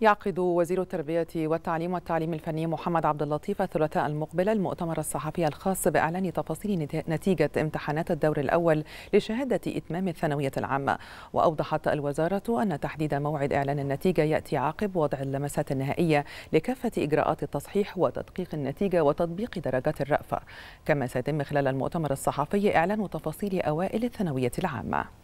يعقد وزير التربية والتعليم والتعليم الفني محمد عبد اللطيف الثلاثاء المقبل المؤتمر الصحفي الخاص بإعلان تفاصيل نتيجة امتحانات الدور الأول لشهادة إتمام الثانوية العامة وأوضحت الوزارة أن تحديد موعد إعلان النتيجة يأتي عقب وضع اللمسات النهائية لكافة إجراءات التصحيح وتدقيق النتيجة وتطبيق درجات الرأفة كما سيتم خلال المؤتمر الصحفي إعلان تفاصيل أوائل الثانوية العامة